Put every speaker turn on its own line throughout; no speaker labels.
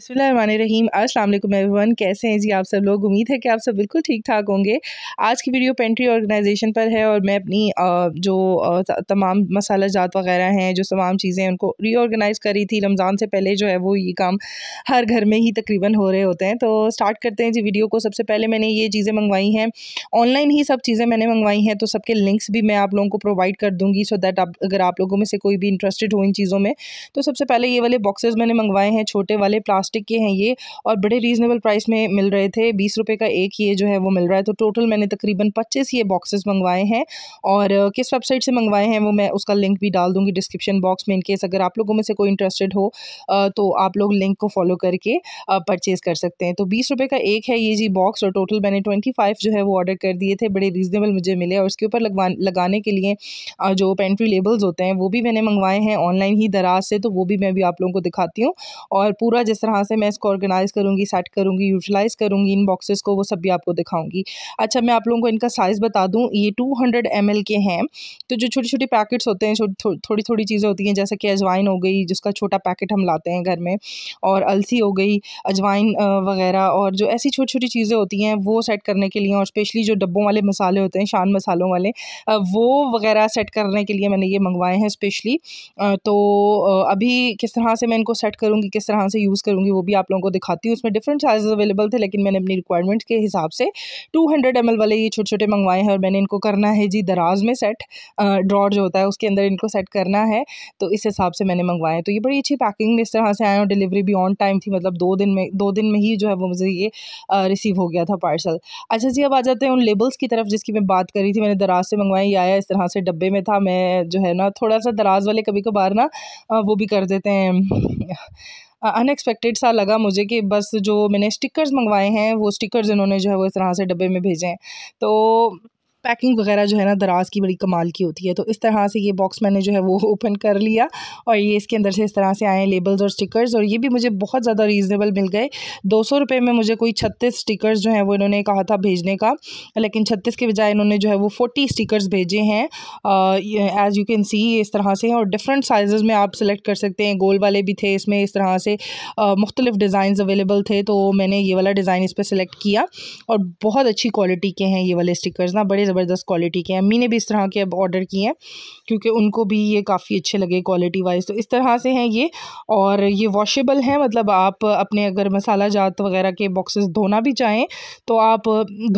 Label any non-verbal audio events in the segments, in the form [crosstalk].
बसमीम अस्सलाम वालेकुम एवरीवन कैसे हैं जी आप सब लोग उम्मीद है कि आप सब बिल्कुल ठीक ठाक होंगे आज की वीडियो पेंट्री ऑर्गेनाइजेशन पर है और मैं अपनी जो तमाम मसाला जात वगैरह हैं जो तमाम चीज़ें हैं उनको रीऑर्गेनाइज़ रही थी रमज़ान से पहले जो है वो ये काम हर घर में ही तकरीबन हो रहे होते हैं तो स्टार्ट करते हैं जी वीडियो को सबसे पहले मैंने ये चीज़ें मंगवाई हैं ऑनलाइन ही सब चीज़ें मैंने मंगवाई हैं तो सबके लिंक्स भी मैं आप लोगों को प्रोवाइड कर दूँगी सो दैट आप अगर आप लोगों में से कोई भी इंटरेस्टेड हो इन चीज़ों में तो सबसे पहले ये वाले बॉक्सेज मैंने मंगवाए हैं छोटे वाले प्लास्टिक प्लास्टिक के हैं ये और बड़े रीज़नेबल प्राइस में मिल रहे थे बीस रुपये का एक ये जो है वो मिल रहा है तो टोटल मैंने तकरीबन पच्चीस ये बॉक्सेस मंगवाए हैं और किस वेबसाइट से मंगवाए हैं वो मैं उसका लिंक भी डाल दूँगी डिस्क्रिप्शन बॉक्स में इनकेस अगर आप लोगों में से कोई इंटरेस्टेड हो तो आप लोग लिंक को फॉलो करके परचेज़ कर सकते हैं तो बीस रुपए का एक है ये जी बॉक्स और टोटल मैंने ट्वेंटी फाइव जो है वो ऑर्डर कर दिए थे बड़े रीज़नेबल मुझे मिले और उसके ऊपर लगवा लगाने के लिए जो पेंट्री लेबल्स होते हैं वो भी मैंने मंगवाए हैं ऑनलाइन ही दराज से तो वो भी मैं भी आप लोगों को दिखाती हूँ और पूरा जिस तरह कहाँ से मैं इसको ऑर्गेनाइज़ करूँगी सेट करूँगी यूटिलाइज़ करूँगी इन बॉक्सेस को वो सब भी आपको दिखाऊँगी अच्छा मैं आप लोगों को इनका साइज़ बता दूँ ये टू हंड्रेड एम एल के हैं तो जो छोटे छोटे पैकेट्स होते हैं थोड़ी थोड़ी चीज़ें होती हैं जैसे कि अजवाइन हो गई जिसका छोटा पैकेट हम लाते हैं घर में और अलसी हो गई अजवाइन वगैरह और जो ऐसी छोटी छोटी चीज़ें होती हैं वो सेट करने के लिए और स्पेशली जो डब्बों वाले मसाले होते हैं शान मसालों वाले वो वगैरह सेट करने के लिए मैंने ये मंगवाए हैं स्पेशली तो अभी किस तरह से मैं इनको सेट करूँगी किस तरह से यूज़ करूँगी होंगी वो भी आप लोगों को दिखाती हूँ उसमें डिफरेंट साइज़ अवेलेबल थे लेकिन मैंने अपनी रिक्वायरमेंट के हिसाब से टू हंड्रेड एम एल वाले ये छोटे छोटे मंगवाए हैं और मैंने इनको करना है जी दराज में सेट ड्रॉर जो होता है उसके अंदर इनको सेट करना है तो इस हिसाब से मैंने मंगवाए तो ये बड़ी अच्छी पैकिंग में इस तरह से आए और डिलीवरी भी ऑन टाइम थी मतलब दो दिन में दो दिन में ही जो है वो मुझे ये रिसीव हो गया था पार्सल अच्छा जी अब आ जाते हैं उन लेबल्स की तरफ जिसकी मैं बात करी थी मैंने दराज से मंगवाई ये आया इस तरह से डब्बे में था मैं जो है ना थोड़ा सा दराज वाले कभी कभार ना वो भी कर देते हैं अनएक्सपेक्टेड सा लगा मुझे कि बस जो मैंने स्टिकर्स मंगवाए हैं वो स्टिकर्स इन्होंने जो है वो इस तरह से डब्बे में भेजे हैं तो पैकिंग वगैरह जो है ना दराज की बड़ी कमाल की होती है तो इस तरह से ये बॉक्स मैंने जो है वो ओपन [laughs] कर लिया और ये इसके अंदर से इस तरह से आए लेबल्स और स्टिकर्स और ये भी मुझे बहुत ज़्यादा रीज़नेबल मिल गए दो सौ रुपये में मुझे कोई छत्तीस स्टिकर्स जो है वो इन्होंने कहा था भेजने का लेकिन छत्तीस के बजाय इन्होंने जो है वो फोर्टी स्टिकर्स भेजे हैं एज़ यू कैन सी इस तरह से और डिफरेंट साइज़ में आप सिलेक्ट कर सकते हैं गोल वाले भी थे इसमें इस तरह से मुख्तलिफ डिज़ाइन अवेलेबल थे तो मैंने ये वाला डिज़ाइन इस पर सिलेक्ट किया और बहुत अच्छी क्वालिटी के हैं ये वाले स्टिकर्स ना बड़े ज़बरदस्त क्वालिटी के हैं अम्मी ने भी इस तरह के अब ऑर्डर किए हैं क्योंकि उनको भी ये काफ़ी अच्छे लगे क्वालिटी वाइज तो इस तरह से हैं ये और ये वॉशेबल हैं मतलब आप अपने अगर मसाला जात वगैरह के बॉक्सेस धोना भी चाहें तो आप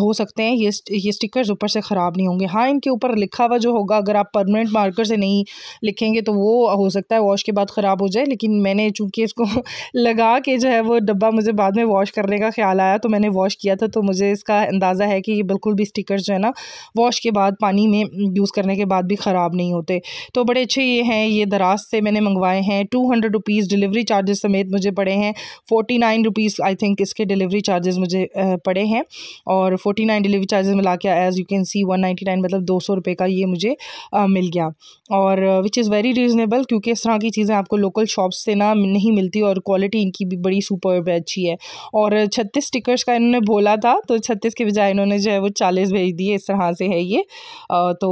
धो सकते हैं ये ये स्टिकर्स ऊपर से ख़राब नहीं होंगे हाँ इनके ऊपर लिखा हुआ जो होगा अगर आप परमानेंट मार्कर से नहीं लिखेंगे तो वो हो सकता है वॉश के बाद ख़राब हो जाए लेकिन मैंने चूँकि इसको [laughs] लगा के जो है वो डब्बा मुझे बाद में वॉश करने का ख्याल आया तो मैंने वॉश किया था तो मुझे इसका अंदाज़ा है कि ये बिल्कुल भी स्टिकर्स जो है ना वॉश के बाद पानी में यूज़ करने के बाद भी ख़राब नहीं होते तो बड़े अच्छे ये हैं ये दराज से मैंने मंगवाए हैं two hundred rupees delivery charges समेत मुझे पड़े हैं forty nine rupees I think इसके डिलीवरी चार्जेस मुझे पड़े हैं और फोर्टी नाइन डिलीवरी चार्जेस मिला के as you can see one ninety nine मतलब दो सौ रुपये का ये मुझे आ, मिल गया और विच इज़ वेरी रीज़नेबल क्योंकि इस तरह की चीज़ें आपको लोकल शॉप्स से ना नहीं मिलती और क्वालिटी इनकी भी बड़ी सुपर अच्छी है और छत्तीस स्टिकर्स का इन्होंने बोला था तो छत्तीस के बजाय इन्होंने जो है वो चालीस भेज दिए इस तरह से है ये तो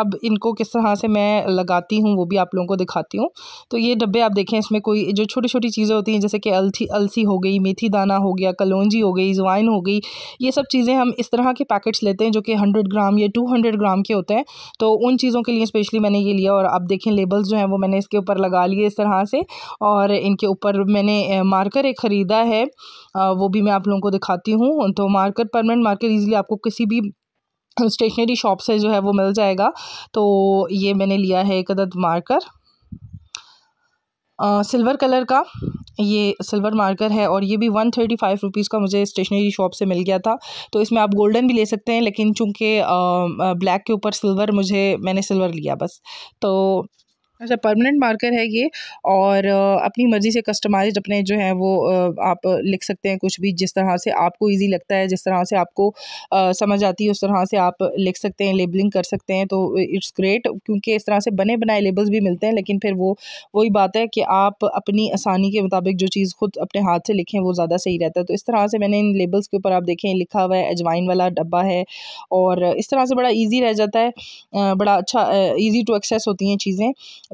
अब इनको किस तरह से मैं लगाती हूँ वो भी आप लोगों को दिखाती हूँ तो ये डब्बे आप देखें इसमें कोई जो छोटी छोटी चीज़ें होती हैं जैसे कि अलथी अलसी हो गई मेथी दाना हो गया कलौजी हो गई जवाइन हो गई ये सब चीज़ें हम इस तरह के पैकेट्स लेते हैं जो कि हंड्रेड ग्राम या टू हंड्रेड ग्राम के होते हैं तो उन चीज़ों के लिए स्पेशली मैंने ये लिया और आप देखें लेबल्स जो हैं वो मैंने इसके ऊपर लगा लिए इस तरह से और इनके ऊपर मैंने मार्कर एक ख़रीदा है वो भी मैं आप लोगों को दिखाती हूँ तो मार्कर परमानेंट मार्कर ईजिली आपको किसी भी स्टेशनरी शॉप से जो है वो मिल जाएगा तो ये मैंने लिया है एक अदद मार्कर सिल्वर कलर का ये सिल्वर मार्कर है और ये भी वन थर्टी फाइव रुपीज़ का मुझे स्टेशनरी शॉप से मिल गया था तो इसमें आप गोल्डन भी ले सकते हैं लेकिन चूंकि ब्लैक के ऊपर सिल्वर मुझे मैंने सिल्वर लिया बस तो अच्छा परमानेंट मार्कर है ये और अपनी मर्ज़ी से कस्टमाइज्ड अपने जो हैं वो आप लिख सकते हैं कुछ भी जिस तरह से आपको इजी लगता है जिस तरह से आपको समझ आती है उस तरह से आप लिख सकते हैं लेबलिंग कर सकते हैं तो इट्स ग्रेट क्योंकि इस तरह से बने बनाए लेबल्स भी मिलते हैं लेकिन फिर वो वही बात है कि आप अपनी आसानी के मुताबिक जो चीज़ खुद अपने हाथ से लिखें वो ज़्यादा सही रहता है तो इस तरह से मैंने इन लेबल्स के ऊपर आप देखें लिखा हुआ है अजवाइन वाला डब्बा है और इस तरह से बड़ा ईजी रह जाता है बड़ा अच्छा ईजी टू एक्सेस होती हैं चीज़ें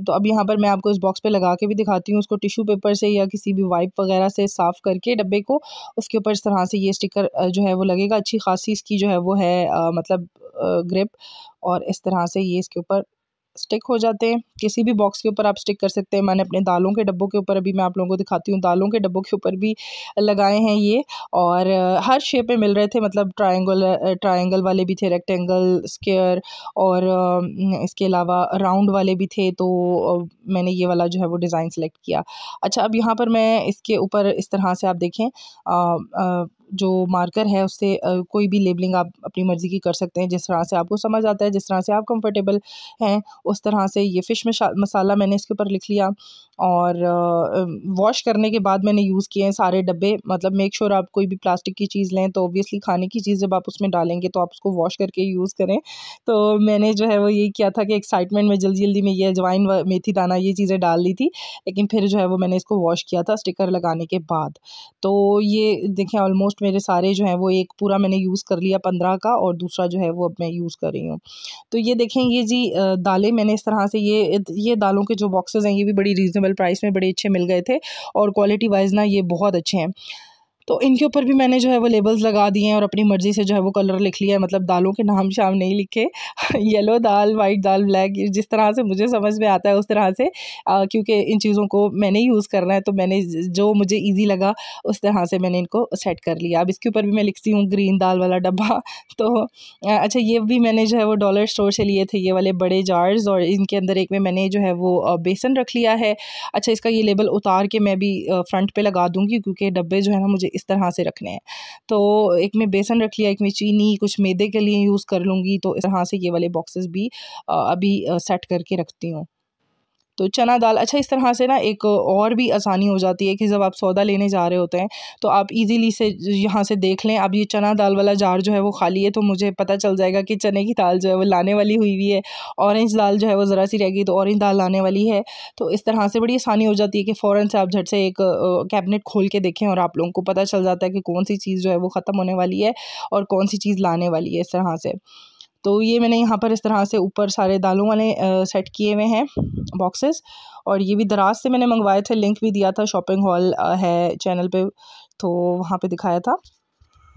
तो अब यहाँ पर मैं आपको इस बॉक्स पे लगा के भी दिखाती हूँ उसको टिशू पेपर से या किसी भी वाइप वगैरह से साफ़ करके डब्बे को उसके ऊपर इस तरह से ये स्टिकर जो है वो लगेगा अच्छी खासी इसकी जो है वो है आ, मतलब ग्रिप और इस तरह से ये इसके ऊपर स्टिक हो जाते हैं किसी भी बॉक्स के ऊपर आप स्टिक कर सकते हैं मैंने अपने दालों के डब्बों के ऊपर अभी मैं आप लोगों को दिखाती हूँ दालों के डब्बों के ऊपर भी लगाए हैं ये और हर शेप में मिल रहे थे मतलब ट्रायंगल ट्रायंगल वाले भी थे रेक्टेंगल स्केयर और इसके अलावा राउंड वाले भी थे तो मैंने ये वाला जो है वो डिज़ाइन सेलेक्ट किया अच्छा अब यहाँ पर मैं इसके ऊपर इस तरह से आप देखें आ, आ, जो मार्कर है उससे कोई भी लेबलिंग आप अपनी मर्ज़ी की कर सकते हैं जिस तरह से आपको समझ आता है जिस तरह से आप कंफर्टेबल हैं उस तरह से ये फ़िश मसाला मैंने इसके ऊपर लिख लिया और वॉश करने के बाद मैंने यूज़ किए हैं सारे डब्बे मतलब मेक श्योर आप कोई भी प्लास्टिक की चीज़ लें तो ओबियसली खाने की चीज़ जब आप उसमें डालेंगे तो आप उसको वॉश करके यूज़ करें तो मैंने जो है वो ये किया था कि एक्साइटमेंट में जल्दी जल्दी में ये अजवाइन मेथी दाना ये चीज़ें डाल ली थी लेकिन फिर जो है वो मैंने इसको वॉश किया था स्टिकर लगाने के बाद तो ये देखें ऑलमोस्ट ऑलमोस्ट मेरे सारे जो हैं वो एक पूरा मैंने यूज़ कर लिया पंद्रह का और दूसरा जो है वो अब मैं यूज़ कर रही हूँ तो ये देखें ये जी दालें मैंने इस तरह से ये ये दालों के जो बॉक्सेस हैं ये भी बड़ी रीज़नेबल प्राइस में बड़े अच्छे मिल गए थे और क्वालिटी वाइज ना ये बहुत अच्छे हैं तो इनके ऊपर भी मैंने जो है वो लेबल्स लगा दिए हैं और अपनी मर्ज़ी से जो है वो कलर लिख लिया है मतलब दालों के नाम शाम नहीं लिखे येलो [laughs] दाल वाइट दाल ब्लैक जिस तरह से मुझे समझ में आता है उस तरह से क्योंकि इन चीज़ों को मैंने यूज़ करना है तो मैंने जो मुझे ईजी लगा उस तरह से मैंने इनको सेट कर लिया अब इसके ऊपर भी मैं लिखती हूँ ग्रीन दाल वाला डब्बा [laughs] तो अच्छा ये भी मैंने जो है वो डॉलर स्टोर से लिए थे ये वाले बड़े जार्स और इनके अंदर एक में मैंने जो है वो बेसन रख लिया है अच्छा इसका ये लेबल उतार के मैं भी फ्रंट पे लगा दूँगी क्योंकि डब्बे जो है ना मुझे इस तरह से रखने हैं तो एक में बेसन रख लिया एक में चीनी कुछ मैदे के लिए यूज़ कर लूँगी तो इस तरह से ये वाले बॉक्सेस भी अभी सेट करके रखती हूँ तो चना दाल अच्छा इस तरह से ना एक और भी आसानी हो जाती है कि जब आप सौदा लेने जा रहे होते हैं तो आप इजीली से यहाँ से देख लें अब ये चना दाल वाला जार जो है वो खाली है तो मुझे पता चल जाएगा कि चने की दाल जो है वो लाने वाली हुई हुई है ऑरेंज दाल जो है वो ज़रा सी रह गई तो ऑरेंज दाल लाने वाली है तो इस तरह से बड़ी आसानी हो जाती है कि फ़ौर से आप झट से एक कैबिनेट खोल के देखें और आप लोगों को पता चल जाता है कि कौन सी चीज़ जो है वो ख़त्म होने वाली है और कौन सी चीज़ लाने वाली है इस तरह से तो ये मैंने यहाँ पर इस तरह से ऊपर सारे दालों वाले सेट किए हुए हैं बॉक्सेस और ये भी दराज से मैंने मंगवाए थे लिंक भी दिया था शॉपिंग हॉल है चैनल पे तो वहाँ पे दिखाया था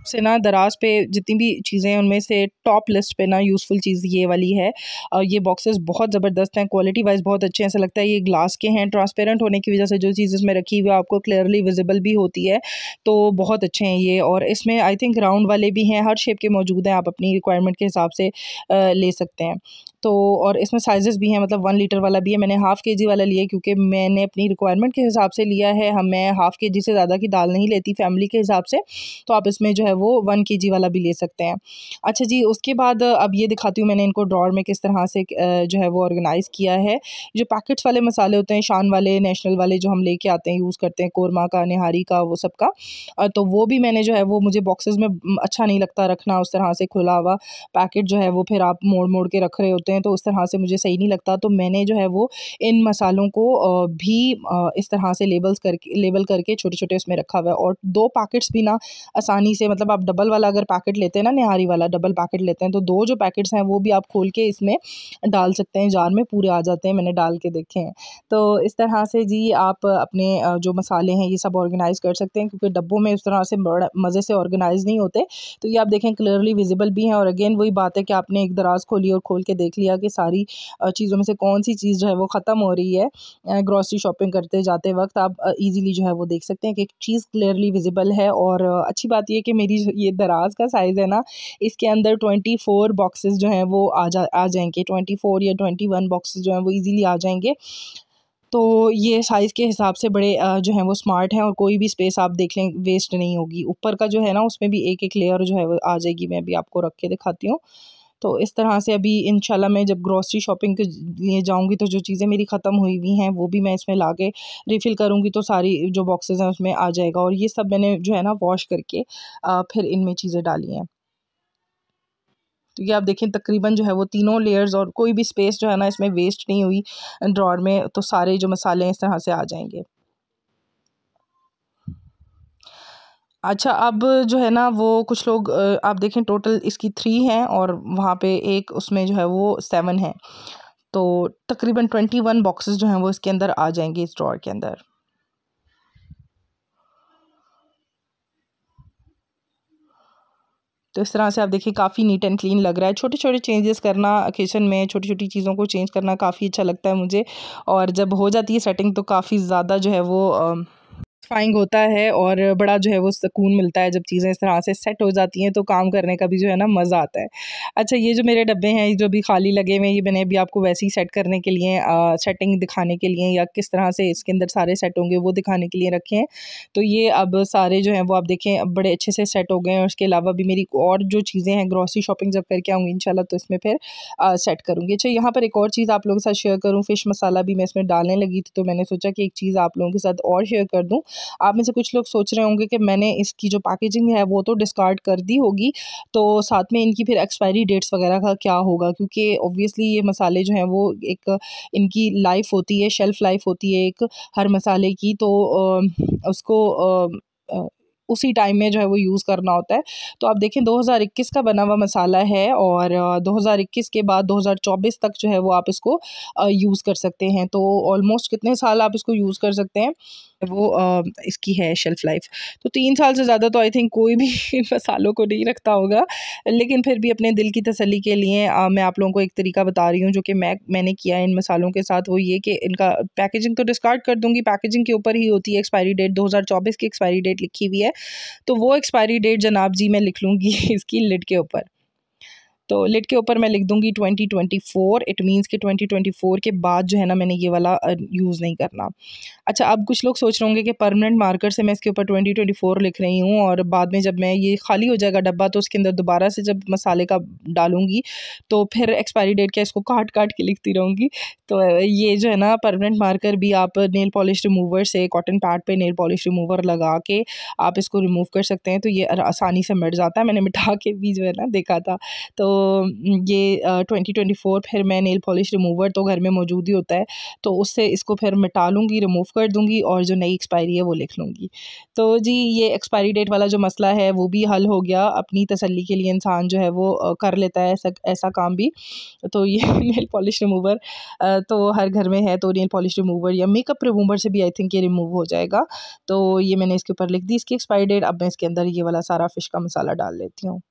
से ना दराज पे जितनी भी चीज़ें हैं उनमें से टॉप लिस्ट पे ना यूज़फुल चीज़ ये वाली है और ये बॉक्सेस बहुत ज़बरदस्त हैं क्वालिटी वाइज बहुत अच्छे हैं ऐसा लगता है ये ग्लास के हैं ट्रांसपेरेंट होने की वजह से जो चीज़ इसमें रखी हुई है आपको क्लियरली विजिबल भी होती है तो बहुत अच्छे हैं ये और इसमें आई थिंक राउंड वाले भी हैं हर शेप के मौजूद हैं आप अपनी रिक्वायरमेंट के हिसाब से ले सकते हैं तो और इसमें साइज़ भी हैं मतलब वन लीटर वाला भी है मैंने हाफ़ के जी वाला लिया क्योंकि मैंने अपनी रिक्वायरमेंट के हिसाब से लिया है हम मैं हाफ़ के जी से ज़्यादा की दाल नहीं लेती फैमिली के हिसाब से तो आप इसमें जो है वो वन के जी वाला भी ले सकते हैं अच्छा जी उसके बाद अब ये दिखाती हूँ मैंने इनको ड्रॉर में किस तरह से जो है वो ऑर्गेनाइज़ किया है जो पैकेट्स वाले मसाले होते हैं शान वाले नेशनल वाले जो हम लेके आते हैं यूज़ करते हैं कौरमा का नहारी का वो सब का तो वो भी मैंने जो है वो मुझे बॉक्सेज में अच्छा नहीं लगता रखना उस तरह से खुला हुआ पैकेट जो है वो फिर आप मोड़ मोड़ के रख रहे होते होते हैं तो उस तरह से मुझे सही नहीं लगता तो मैंने जो है वो इन मसालों को भी इस तरह से लेबल्स करके लेबल करके छोटे छोटे उसमें रखा हुआ है और दो पैकेट्स भी ना आसानी से मतलब आप डबल वाला अगर पैकेट लेते हैं ना निहारी वाला डबल पैकेट लेते हैं तो दो जो पैकेट्स हैं वो भी आप खोल के इसमें डाल सकते हैं जार में पूरे आ जाते हैं मैंने डाल के देखे हैं तो इस तरह से जी आप अपने जो मसाले हैं ये सब ऑर्गेनाइज़ कर सकते हैं क्योंकि डब्बों में इस तरह से मज़े से ऑर्गेनाइज़ नहीं होते तो ये आप देखें क्लियरली विजिबल भी हैं और अगेन वही बात है कि आपने एक दराज खोली और खोल के देख लिया कि सारी चीज़ों में से कौन सी चीज़ जो है वो ख़त्म हो रही है ग्रॉसरी शॉपिंग करते जाते वक्त आप ईजिली जो है वो देख सकते हैं कि चीज़ क्लियरली विजिबल है और अच्छी बात यह कि मेरी ये दराज का साइज़ है ना इसके अंदर ट्वेंटी फोर बॉक्सेज जो हैं वो आ जा आ जाएंगे ट्वेंटी फोर या ट्वेंटी वन बॉक्सेज जो हैं वो ईज़िली आ जाएंगे तो ये साइज़ के हिसाब से बड़े जो हैं वो स्मार्ट हैं और कोई भी स्पेस आप देख लें वेस्ट नहीं होगी ऊपर का जो है ना उसमें भी एक एक लेयर जो है वो आ जाएगी मैं भी आपको रख के दिखाती हूँ तो इस तरह से अभी इन मैं जब ग्रॉसरी शॉपिंग के लिए जाऊँगी तो जो चीज़ें मेरी ख़त्म हुई हुई हैं वो भी मैं इसमें ला के रिफ़िल करूँगी तो सारी जो बॉक्सेज़ हैं उसमें आ जाएगा और ये सब मैंने जो है ना वॉश करके फिर इनमें चीज़ें डाली हैं तो ये आप देखें तकरीबन जो है वो तीनों लेयर्स और कोई भी स्पेस जो है ना इसमें वेस्ट नहीं हुई ड्रॉर में तो सारे जो मसाले हैं इस तरह से आ जाएंगे अच्छा अब जो है ना वो कुछ लोग आप देखें टोटल इसकी थ्री हैं और वहाँ पे एक उसमें जो है वो सेवन है तो तकरीबन ट्वेंटी वन बॉक्सेस जो हैं वो इसके अंदर आ जाएंगे इस ड्रॉर के अंदर तो इस तरह से आप देखिए काफ़ी नीट एंड क्लीन लग रहा है छोटे छोटे चेंजेस करना किचन में छोटी छोटी चीज़ों को चेंज करना काफ़ी अच्छा लगता है मुझे और जब हो जाती है सेटिंग तो काफ़ी ज़्यादा जो है वो सेटिस्फाइंग होता है और बड़ा जो है वो सुकून मिलता है जब चीज़ें इस तरह से सेट हो जाती हैं तो काम करने का भी जो है ना मज़ा आता है अच्छा ये जो मेरे डब्बे हैं जो भी खाली लगे हुए हैं ये मैंने अभी आपको वैसे ही सेट करने के लिए सेटिंग दिखाने के लिए या किस तरह से इसके अंदर सारे सेट होंगे वो दिखाने के लिए रखे हैं तो ये अब सारे जो हैं वो आप देखें बड़े अच्छे से सेट हो गए हैं उसके अलावा भी मेरी और जो चीज़ें हैं ग्रॉसरी शॉपिंग जब करके आऊँगी इन तो इसमें फिर सेट करूँगी अच्छा यहाँ पर एक और चीज़ आप लोगों के साथ शेयर करूँ फ़िश मसाला भी मैं इसमें डालने लगी थी तो मैंने सोचा कि एक चीज़ आप लोगों के साथ और शेयर कर दूँ आप में से कुछ लोग सोच रहे होंगे कि मैंने इसकी जो पैकेजिंग है वो तो डिस्कार्ड कर दी होगी तो साथ में इनकी फिर एक्सपायरी डेट्स वगैरह का क्या होगा क्योंकि ऑब्वियसली ये मसाले जो हैं वो एक इनकी लाइफ होती है शेल्फ़ लाइफ होती है एक हर मसाले की तो उसको उसी टाइम में जो है वो यूज़ करना होता है तो आप देखें 2021 का बना हुआ मसाला है और 2021 के बाद 2024 तक जो है वो आप इसको यूज़ कर सकते हैं तो ऑलमोस्ट कितने साल आप इसको यूज़ कर सकते हैं वो आ, इसकी है शेल्फ़ लाइफ तो तीन साल से ज़्यादा तो आई थिंक कोई भी [laughs] इन मसालों को नहीं रखता होगा लेकिन फिर भी अपने दिल की तसली के लिए आ, मैं आप लोगों को एक तरीका बता रही हूँ जो कि मैं मैंने किया इन मसालों के साथ वो ये कि इनका पैकेजिंग तो डिस्कार्ड कर दूँगी पैकेजिंग के ऊपर ही होती है एक्सपायरी डेट दो की एक्सपायरी डेट लिखी हुई है तो वो एक्सपायरी डेट जनाब जी मैं लिख लूँगी [laughs] इसकी लिड के ऊपर तो लिट के ऊपर मैं लिख दूँगी twenty twenty four it means कि ट्वेंटी ट्वेंटी फ़ोर के बाद जो है ना मैंने ये वाला यूज़ नहीं करना अच्छा अब कुछ लोग सोच रहे होंगे कि परमानेंट मार्कर से मैं इसके ऊपर ट्वेंटी ट्वेंटी फ़ोर लिख रही हूँ और बाद में जब मैं ये खाली हो जाएगा डब्बा तो उसके अंदर दोबारा से जब मसाले का डालूँगी तो फिर एक्सपायरी डेट क्या इसको काट काट के लिखती रहूँगी तो ये जो है ना परमानेंट मार्कर भी आप नेल पॉलिश रिमूवर से कॉटन पैड पर नेल पॉलिश रिमूवर लगा के आप इसको रिमूव कर सकते हैं तो ये आसानी से मिट जाता है मैंने मिटा के भी जो है ना देखा था तो ये ट्वेंटी ट्वेंटी फोर फिर मैं नेल पॉलिश रिमूवर तो घर में मौजूद ही होता है तो उससे इसको फिर मिटा लूँगी रिमूव कर दूँगी और जो नई एक्सपायरी है वो लिख लूँगी तो जी ये एक्सपायरी डेट वाला जो मसला है वो भी हल हो गया अपनी तसली के लिए इंसान जो है वो कर लेता है ऐसा ऐसा काम भी तो ये नेल पॉलिश रिमूवर तो हर घर में है तो नेल पॉलिश रिमूवर या मेकअप रिमूवर से भी आई थिंक ये रिमूव हो जाएगा तो ये मैंने इसके ऊपर लिख दी इसकी एक्सपायरी डेट अब मैं इसके अंदर ये वाला सारा फ़िश का मसाला डाल लेती हूँ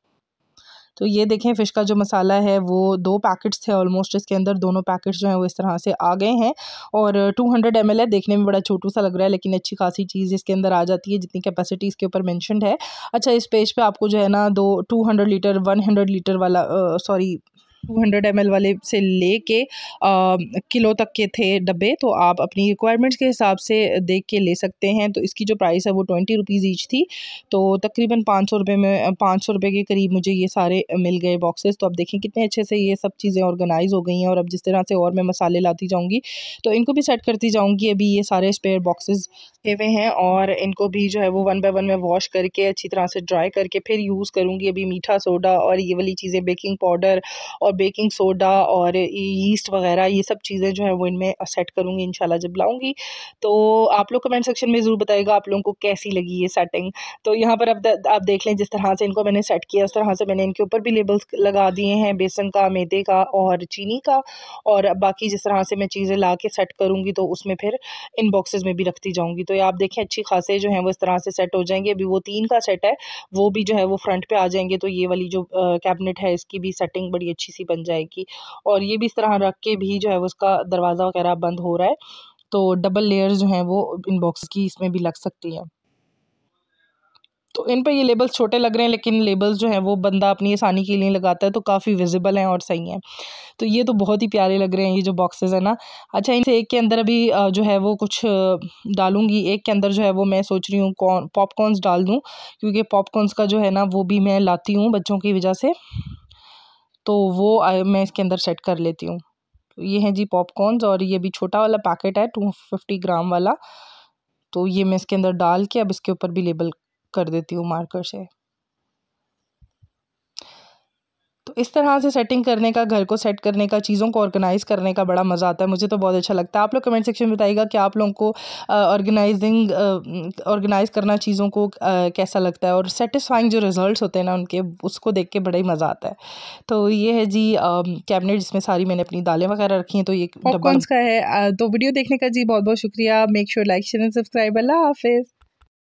तो ये देखें फ़िश का जो मसाला है वो दो पैकेट्स थे ऑलमोस्ट इसके अंदर दोनों पैकेट्स जो हैं वो इस तरह से आ गए हैं और टू हंड्रेड एम एल है देखने में बड़ा छोटू सा लग रहा है लेकिन अच्छी खासी चीज़ इसके अंदर आ जाती है जितनी कैपेसिटी इसके ऊपर मैंशनड है अच्छा इस पेज पर पे आपको जो है ना दो two hundred litre one hundred litre वाला सॉरी टू हंड्रेड एम वाले से ले कर किलो तक के थे डब्बे तो आप अपनी रिक्वायरमेंट्स के हिसाब से देख के ले सकते हैं तो इसकी जो प्राइस है वो ट्वेंटी रुपीज़ ईच थी तो तकरीबन पाँच सौ रुपये में पाँच सौ रुपये के करीब मुझे ये सारे मिल गए बॉक्सेस तो आप देखें कितने अच्छे से ये सब चीज़ें ऑर्गेनाइज़ हो गई हैं और अब जिस तरह से और मैं मसाले लाती जाऊँगी तो इनको भी सेट करती जाऊँगी अभी ये सारे स्पेयर बॉक्सेस हुए हैं और इनको भी जो है वो वन बाई वन में वॉश करके अच्छी तरह से ड्राई करके फिर यूज़ करूँगी अभी मीठा सोडा और ये वाली चीज़ें बेकिंग पाउडर और बेकिंग सोडा और यीस्ट वगैरह ये सब चीज़ें जो है वो इनमें सेट करूँगी इन जब लाऊँगी तो आप लोग कमेंट सेक्शन में ज़रूर बताएगा आप लोगों को कैसी लगी ये सेटिंग तो यहाँ पर अब आप देख लें जिस तरह से इनको मैंने सेट किया उस तरह से मैंने इनके ऊपर भी लेबल्स लगा दिए हैं बेसन का मैदे का और चीनी का और बाकी जिस तरह से मैं चीज़ें ला के सेट करूँगी तो उसमें फिर इन बॉक्सेज में भी रखती जाऊँगी तो ये आप देखें अच्छी खासे जो हैं वो इस तरह से सेट हो जाएंगे अभी वो तीन का सेट है वो भी जो है वो फ्रंट पर आ जाएंगे तो ये वाली जो कैबिनेट है इसकी भी सेटिंग बड़ी अच्छी सी बन जाएगी और ये भी इस तरह रख के भी जो है उसका दरवाज़ा वगैरह बंद हो रहा है तो डबल लेयर जो हैं वो इन बॉक्स की इसमें भी लग सकती हैं तो इन पर ये लेबल्स छोटे लग रहे हैं लेकिन लेबल्स जो हैं वो बंदा अपनी आसानी के लिए लगाता है तो काफ़ी विजिबल हैं और सही हैं तो ये तो बहुत ही प्यारे लग रहे हैं ये जो बॉक्सेस हैं ना अच्छा इनसे एक के अंदर अभी जो है वो कुछ डालूंगी एक के अंदर जो है वो मैं सोच रही हूँ कॉर्न पॉपकॉर्नस डाल दूँ क्योंकि पॉपकॉर्नस का जो है ना वो भी मैं लाती हूँ बच्चों की वजह से तो वो मैं इसके अंदर सेट कर लेती हूँ ये हैं जी पॉपकॉर्नस और ये भी छोटा वाला पैकेट है टू फिफ्टी ग्राम वाला तो ये मैं इसके अंदर डाल के अब इसके ऊपर भी लेबल कर देती हूँ मार्कर से इस तरह से सेटिंग करने का घर को सेट करने का चीज़ों को ऑर्गेनाइज़ करने का बड़ा मज़ा आता है मुझे तो बहुत अच्छा लगता है आप लोग कमेंट सेक्शन में बताइएगा कि आप लोगों को ऑर्गेनाइजिंग ऑर्गेनाइज़ करना चीज़ों को कैसा लगता है और सेटिस्फाइंग जो रिज़ल्ट होते हैं ना उनके उसको देख के बड़ा ही मज़ा आता है तो ये है जी कैबिनेट जिसमें सारी मैंने अपनी दालें वगैरह रखी हैं तो ये का है तो वीडियो देखने का जी बहुत बहुत शुक्रिया make sure like share and subscribe अल्लाह हाफिज़